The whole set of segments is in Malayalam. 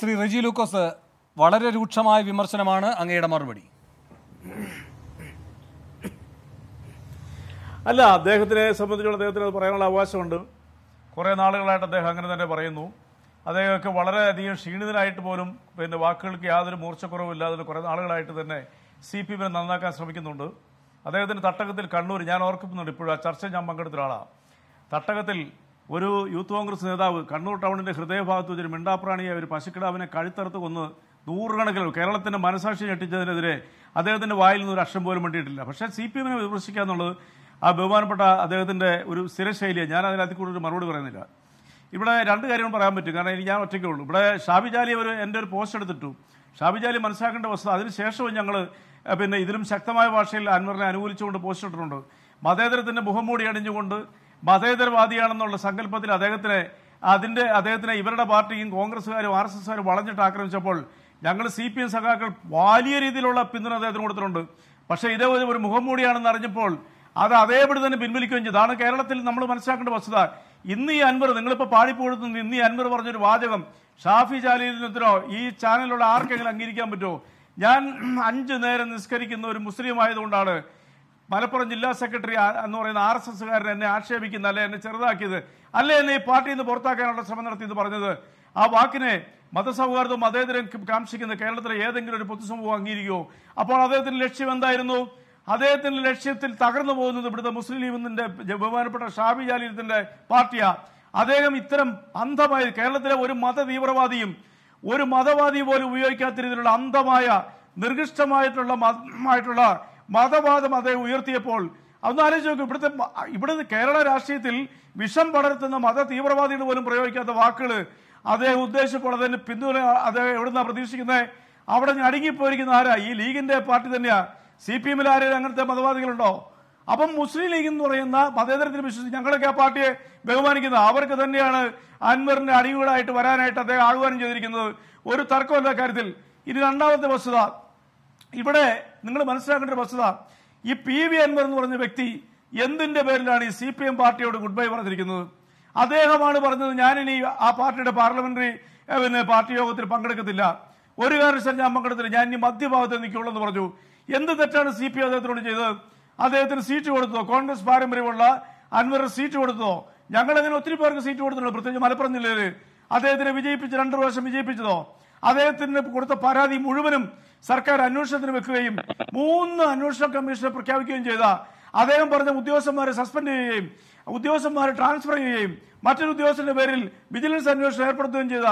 ശ്രീ റെജി ലൂക്കോസ് വളരെ രൂക്ഷമായ വിമർശനമാണ് അങ്ങയുടെ മറുപടി അല്ല അദ്ദേഹത്തിനെ സംബന്ധിച്ചുള്ള അദ്ദേഹത്തിന് അത് പറയാനുള്ള അവകാശമുണ്ട് കുറേ നാളുകളായിട്ട് അദ്ദേഹം അങ്ങനെ തന്നെ പറയുന്നു അദ്ദേഹമൊക്കെ വളരെയധികം ക്ഷീണിതനായിട്ട് പോലും പിന്നെ വാക്കുകൾക്ക് യാതൊരു മൂർച്ചക്കുറവില്ലാതെ കുറേ നാളുകളായിട്ട് തന്നെ സി പി എമ്മിനെ നന്നാക്കാൻ ശ്രമിക്കുന്നുണ്ട് അദ്ദേഹത്തിൻ്റെ തട്ടകത്തിൽ കണ്ണൂർ ഞാൻ ഓർക്കുന്നുണ്ട് ഇപ്പോഴും ആ ചർച്ച ഞാൻ പങ്കെടുത്ത ഒരാളാണ് തട്ടകത്തിൽ ഒരു യൂത്ത് കോൺഗ്രസ് നേതാവ് കണ്ണൂർ ടൗണിന്റെ ഹൃദയഭാഗത്ത് വെച്ചൊരു മിണ്ടാപ്രാണിയെ ഒരു പശുക്കിടാവിനെ കഴുത്തറുത്ത് കൊന്ന് നൂറുകണക്കിന് കേരളത്തിന്റെ മനസാക്ഷി ഞെട്ടിച്ചതിനെതിരെ അദ്ദേഹത്തിന്റെ വായിൽ നിന്ന് ഒരു അക്ഷം പോലും വേണ്ടിയിട്ടില്ല പക്ഷേ സി പി എമ്മിനെ വിമർശിക്കുക എന്നുള്ളത് ആ ബഹുമാനപ്പെട്ട അദ്ദേഹത്തിന്റെ ഒരു സ്ഥിരശൈലിയെ ഞാൻ അതിനകത്ത് കൂടുതൽ മറുപടി പറയുന്നില്ല ഇവിടെ രണ്ട് കാര്യങ്ങൾ പറയാൻ പറ്റും കാരണം എനിക്ക് ഞാൻ ഒറ്റയ്ക്കേ ഉള്ളൂ ഇവിടെ ഷാബിജാലി അവർ എൻ്റെ ഒരു പോസ്റ്റ് എടുത്തിട്ടു ഷാബിജാലി മനസ്സിലാക്കേണ്ട വസ്തുത അതിനുശേഷവും ഞങ്ങൾ പിന്നെ ഇതിലും ശക്തമായ ഭാഷയിൽ അൻവറിനെ അനുകൂലിച്ചുകൊണ്ട് പോസ്റ്റ് ഇട്ടിട്ടുണ്ട് മതേതരത്തിൻ്റെ മുഖം മൂടി അണിഞ്ഞുകൊണ്ട് മതേതരവാദിയാണെന്നുള്ള സങ്കല്പത്തിൽ അദ്ദേഹത്തിന് അതിന്റെ അദ്ദേഹത്തിനെ ഇവരുടെ പാർട്ടിയും കോൺഗ്രസ്സുകാരും ആർ എസ് എസ്സുകാരും വളഞ്ഞിട്ട് ആക്രമിച്ചപ്പോൾ ഞങ്ങൾ സി പി എം സഖാക്കൾ വലിയ രീതിയിലുള്ള പിന്തുണ അദ്ദേഹത്തിന് കൊടുത്തിട്ടുണ്ട് പക്ഷേ ഇതേ ഒരു മുഖംമൂടിയാണെന്ന് അറിഞ്ഞപ്പോൾ അത് അതേപടി തന്നെ പിൻവലിക്കുകയും ചെയ്തു അതാണ് കേരളത്തിൽ നമ്മൾ മനസ്സിലാക്കേണ്ട വസ്തുത ഇന്ന് ഈ അൻവർ നിങ്ങളിപ്പോൾ പാടിപ്പോഴത്തുനിന്ന് ഇന്ന് ഈ അൻവർ പറഞ്ഞൊരു വാചകം ഷാഫി ജാലീലിനത്തിനോ ഈ ചാനലിലുള്ള ആർക്കെങ്കിലും അംഗീകരിക്കാൻ പറ്റുമോ ഞാൻ അഞ്ച് നേരം നിസ്കരിക്കുന്ന ഒരു മുസ്ലിം ആയതുകൊണ്ടാണ് മലപ്പുറം ജില്ലാ സെക്രട്ടറി എന്ന് പറയുന്ന ആർ എസ് എസ്സുകാരൻ എന്നെ ആക്ഷേപിക്കുന്ന അല്ലെ എന്നെ ചെറുതാക്കിയത് അല്ലെ എന്നെ ഈ പാർട്ടിയിൽ നിന്ന് പുറത്താക്കാനുള്ള ശ്രമം എന്ന് പറഞ്ഞത് ആ വാക്കിനെ മതസൗഹാർദ്ദവും മതേതരം കാംക്ഷിക്കുന്ന കേരളത്തിലെ ഏതെങ്കിലും ഒരു പൊതുസമൂഹം അംഗീകരിക്കുമോ അപ്പോൾ അദ്ദേഹത്തിന്റെ ലക്ഷ്യം എന്തായിരുന്നു അദ്ദേഹത്തിന്റെ ലക്ഷ്യത്തിൽ തകർന്നു പോകുന്നത് ഇവിടുത്തെ മുസ്ലിം ലീഗിന്റെ ബഹുമാനപ്പെട്ട ഷാബി ജാലീലിന്റെ പാർട്ടിയാ അദ്ദേഹം ഇത്തരം അന്ധമായ കേരളത്തിലെ ഒരു മത തീവ്രവാദിയും ഒരു മതവാദി പോലും ഉപയോഗിക്കാത്ത രീതിയിലുള്ള അന്ധമായ നിർഗിഷ്ടമായിട്ടുള്ള മതമായിട്ടുള്ള മതവാദം അതേ ഉയർത്തിയപ്പോൾ അതൊന്ന് ആലോചിച്ച് നോക്കും ഇവിടുത്തെ ഇവിടെ കേരള രാഷ്ട്രീയത്തിൽ വിഷം പടർത്തുന്ന മത തീവ്രവാദികൾ പോലും പ്രയോഗിക്കാത്ത വാക്കുകൾ അദ്ദേഹം ഉദ്ദേശിച്ചപ്പോൾ അതിന് പിന്തുണ അദ്ദേഹം എവിടുന്നാ പ്രതീക്ഷിക്കുന്നത് അവിടെ അടുങ്ങിപ്പോയിരിക്കുന്ന ആരാ ഈ ലീഗിന്റെ പാർട്ടി തന്നെയാ സി പി എമ്മിൽ ആരെയും അങ്ങനത്തെ മതവാദികളുണ്ടോ അപ്പം മുസ്ലിം ലീഗ് എന്ന് പറയുന്ന മതേതരത്തിൽ വിശ്വസിച്ച് ഞങ്ങളൊക്കെ ആ പാർട്ടിയെ ബഹുമാനിക്കുന്നത് അവർക്ക് തന്നെയാണ് അൻവറിന്റെ അണികളായിട്ട് വരാനായിട്ട് അദ്ദേഹം ആഹ്വാനം ചെയ്തിരിക്കുന്നത് ഒരു തർക്കമല്ല കാര്യത്തിൽ ഇനി രണ്ടാമത്തെ വസ്തുത ഇവിടെ നിങ്ങൾ മനസ്സിലാക്കേണ്ട ഒരു വസ്തുത ഈ പി വി അൻവർ എന്ന് പറഞ്ഞ വ്യക്തി എന്തിന്റെ പേരിലാണ് ഈ സി പി എം പാർട്ടിയോട് ഗുഡ് ബൈ പറഞ്ഞിരിക്കുന്നത് അദ്ദേഹമാണ് പറഞ്ഞത് ഞാനിനി ആ പാർട്ടിയുടെ പാർലമെന്ററി പിന്നെ പാർട്ടി യോഗത്തിൽ പങ്കെടുക്കത്തില്ല ഒരു കാരണവശാലും ഞാൻ പങ്കെടുത്തില്ല ഞാൻ ഇനി മധ്യഭാഗത്ത് നിൽക്കുള്ളൂ എന്ന് പറഞ്ഞു എന്ത് തെറ്റാണ് സി പി അദ്ദേഹത്തിനോട് ചെയ്തത് അദ്ദേഹത്തിന് സീറ്റ് കൊടുത്തോ കോൺഗ്രസ് പാരമ്പര്യമുള്ള അൻവറിന് സീറ്റ് കൊടുത്തോ ഞങ്ങൾ അങ്ങനെ ഒത്തിരി പേർക്ക് സീറ്റ് കൊടുത്തിട്ടുണ്ട് പ്രത്യേകിച്ച് മലപ്പുറം ജില്ലയിൽ അദ്ദേഹത്തിനെ വിജയിപ്പിച്ച് രണ്ടു പ്രാവശ്യം വിജയിപ്പിച്ചതോ അദ്ദേഹത്തിന് കൊടുത്ത പരാതി മുഴുവനും സർക്കാർ അന്വേഷണത്തിന് വെക്കുകയും മൂന്ന് അന്വേഷണ കമ്മീഷനെ പ്രഖ്യാപിക്കുകയും ചെയ്ത അദ്ദേഹം പറഞ്ഞ ഉദ്യോഗസ്ഥന്മാരെ സസ്പെൻഡ് ചെയ്യുകയും ഉദ്യോഗസ്ഥന്മാരെ ട്രാൻസ്ഫർ ചെയ്യുകയും മറ്റൊരു ഉദ്യോഗസ്ഥന്റെ പേരിൽ വിജിലൻസ് അന്വേഷണം ഏർപ്പെടുത്തുകയും ചെയ്ത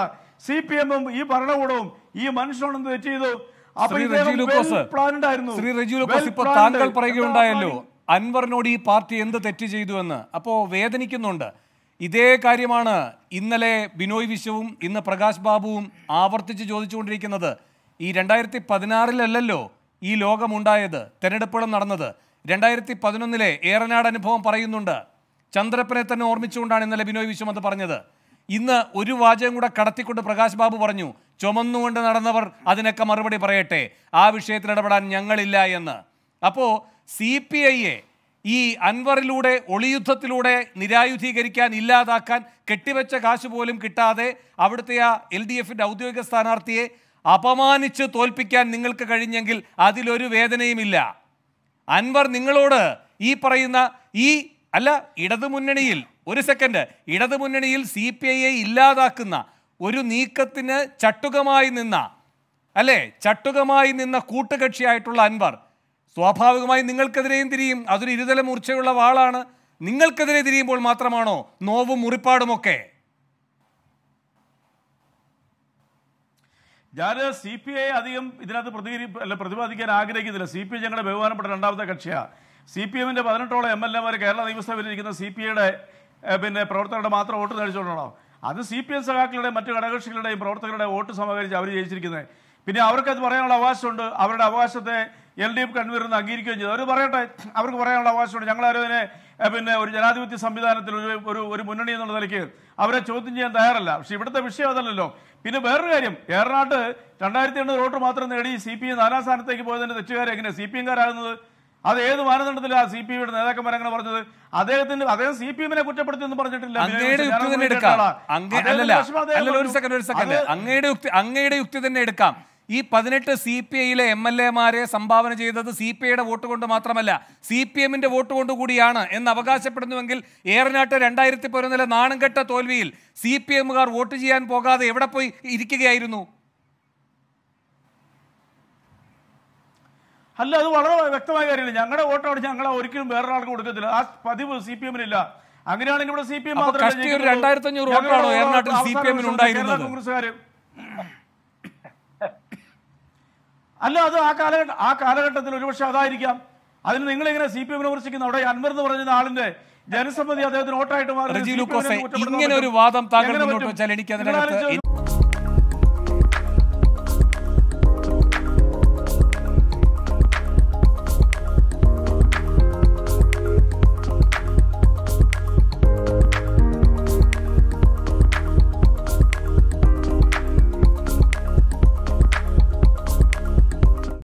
സി പി എമ്മും ഈ ഭരണകൂടവും ഈ മനുഷ്യനോടെന്ന് തെറ്റ് ചെയ്തു ശ്രീ താങ്കൾ പറയുകയുണ്ടായല്ലോ അൻവറിനോട് ഈ പാർട്ടി എന്ത് തെറ്റ് ചെയ്തു എന്ന് അപ്പോ വേദനിക്കുന്നുണ്ട് ഇതേ കാര്യമാണ് ഇന്നലെ ബിനോയ് വിശ്വവും ഇന്ന് പ്രകാശ് ബാബുവും ആവർത്തിച്ച് ചോദിച്ചുകൊണ്ടിരിക്കുന്നത് ഈ രണ്ടായിരത്തി പതിനാറിലല്ലല്ലോ ഈ ലോകമുണ്ടായത് തെരഞ്ഞെടുപ്പുകളും നടന്നത് രണ്ടായിരത്തി പതിനൊന്നിലെ ഏറനാട് അനുഭവം പറയുന്നുണ്ട് ചന്ദ്രപ്പനെ തന്നെ ഓർമ്മിച്ചുകൊണ്ടാണ് ഇന്നലെ ബിനോയ് വിശ്വം അത് പറഞ്ഞത് ഇന്ന് ഒരു വാചകം കൂടെ കടത്തിക്കൊണ്ട് പ്രകാശ് ബാബു പറഞ്ഞു ചുമന്നുകൊണ്ട് നടന്നവർ അതിനൊക്കെ മറുപടി പറയട്ടെ ആ വിഷയത്തിൽ ഇടപെടാൻ ഞങ്ങളില്ല എന്ന് അപ്പോൾ സി പി ഐയെ ഈ അൻവറിലൂടെ ഒളിയുദ്ധത്തിലൂടെ നിരായുധീകരിക്കാൻ ഇല്ലാതാക്കാൻ കെട്ടിവെച്ച കാശ് പോലും കിട്ടാതെ അവിടുത്തെ ആ എൽ ഡി എഫിൻ്റെ ഔദ്യോഗിക സ്ഥാനാർത്ഥിയെ അപമാനിച്ച് തോൽപ്പിക്കാൻ നിങ്ങൾക്ക് കഴിഞ്ഞെങ്കിൽ അതിലൊരു വേദനയുമില്ല അൻവർ നിങ്ങളോട് ഈ പറയുന്ന ഈ അല്ല ഇടതുമുന്നണിയിൽ ഒരു സെക്കൻഡ് ഇടതുമുന്നണിയിൽ സി പി ഐയെ ഇല്ലാതാക്കുന്ന ഒരു നീക്കത്തിന് ചട്ടുകമായി നിന്ന അല്ലേ ചട്ടുകമായി നിന്ന കൂട്ടുകക്ഷിയായിട്ടുള്ള അൻവർ സ്വാഭാവികമായി നിങ്ങൾക്കെതിരെയും തിരിയും അതൊരു ഇരുതല മൂർച്ചയുള്ള വാളാണ് നിങ്ങൾക്കെതിരെ തിരിയുമ്പോൾ മാത്രമാണോ നോവും മുറിപ്പാടുമൊക്കെ ഞാൻ സി പി ഐ അധികം ഇതിനകത്ത് പ്രതികരി അല്ല പ്രതിപാദിക്കാൻ ആഗ്രഹിക്കുന്നില്ല സി പി ഐ ഞങ്ങളുടെ ബഹുമാനപ്പെട്ട രണ്ടാമത്തെ കക്ഷിയാണ് സി പി എമ്മിൻ്റെ പതിനെട്ടോളം എം എൽ എമാർ കേരള നിയമസഭയിലിരിക്കുന്ന സി പി ഐയുടെ പിന്നെ പ്രവർത്തകരുടെ മാത്രം വോട്ട് നേടിച്ചുകൊണ്ടാണോ അത് സി പി എം സഖാക്കളുടെയും മറ്റു ഘടകകക്ഷികളുടെയും പ്രവർത്തകരുടെ വോട്ട് സമാഹരിച്ച് അവർ ജയിച്ചിരിക്കുന്നത് പിന്നെ അവർക്കത് പറയാനുള്ള അവകാശമുണ്ട് അവരുടെ അവകാശത്തെ എൽ ഡി എഫ് കൺവീനർ അംഗീകരിക്കുകയും ചെയ്തു അവർ പറയട്ടെ അവർക്ക് പറയാനുള്ള അവകാശമുണ്ട് ഞങ്ങളാരും അതിനെ പിന്നെ ഒരു ജനാധിപത്യ സംവിധാനത്തിൽ ഒരു ഒരു ഒരു മുന്നണി എന്നുള്ള നിലയ്ക്ക് അവരെ ചോദ്യം ചെയ്യാൻ തയ്യാറല്ല പക്ഷെ ഇവിടുത്തെ വിഷയം അതല്ലല്ലോ പിന്നെ വേറൊരു കാര്യം ഏറനാട്ട് രണ്ടായിരത്തി എണ്ണൂറ് വോട്ട് മാത്രം നേടി സി പി എം നാലാം സ്ഥാനത്തേക്ക് പോയതിന്റെ തെറ്റുകാരെ എങ്ങനെ സി പി എംകാരാകുന്നത് അത് ഏത് മാനദണ്ഡത്തിലാണ് സി പി ഐയുടെ നേതാക്കന്മാർ അങ്ങനെ പറഞ്ഞത് അദ്ദേഹത്തിന് അദ്ദേഹം സി പി എമ്മിനെ കുറ്റപ്പെടുത്തി എന്ന് പറഞ്ഞിട്ടില്ല അങ്ങയുടെ യുക്തി തന്നെ എടുക്കാം ഈ പതിനെട്ട് സി പി ഐയിലെ എം എൽ എമാരെ സംഭാവന ചെയ്തത് സി പി ഐയുടെ വോട്ട് കൊണ്ട് മാത്രമല്ല സി പി എമ്മിൻ്റെ വോട്ട് കൊണ്ട് കൂടിയാണ് എന്ന് അവകാശപ്പെടുന്നുവെങ്കിൽ ഏറനാട്ട് രണ്ടായിരത്തി പതിനൊന്നിലെ നാണംകെട്ട തോൽവിയിൽ സി പി എമ്മുകാർ വോട്ട് ചെയ്യാൻ പോകാതെ എവിടെ പോയി ഇരിക്കുകയായിരുന്നു അല്ല അത് വളരെ വ്യക്തമായ കാര്യമില്ല ഞങ്ങളുടെ വോട്ട് അവിടെ ഞങ്ങൾ ഒരിക്കലും വേറൊരാൾക്ക് കൊടുക്കത്തില്ല ആ പതിവ് സി പി എമ്മിനില്ല അങ്ങനെയാണെങ്കിൽ ഇവിടെ സി പി എം മാത്രമേ കോൺഗ്രസ്സുകാരും അല്ല അത് ആ കാലഘട്ട ആ കാലഘട്ടത്തിൽ ഒരുപക്ഷെ അതായിരിക്കാം അതിന് നിങ്ങൾ എങ്ങനെ സി പി എമ്മിനെ വിമർശിക്കുന്നു അവിടെ അൻവർ എന്ന് പറഞ്ഞ ആളിന്റെ ജനസമ്മതി അദ്ദേഹത്തിന് ഓട്ടായിട്ട് മാറി ഇങ്ങനെ ഒരു വാദം താങ്കൾ മുന്നോട്ട് വെച്ചാൽ എനിക്ക് അതിനകത്ത്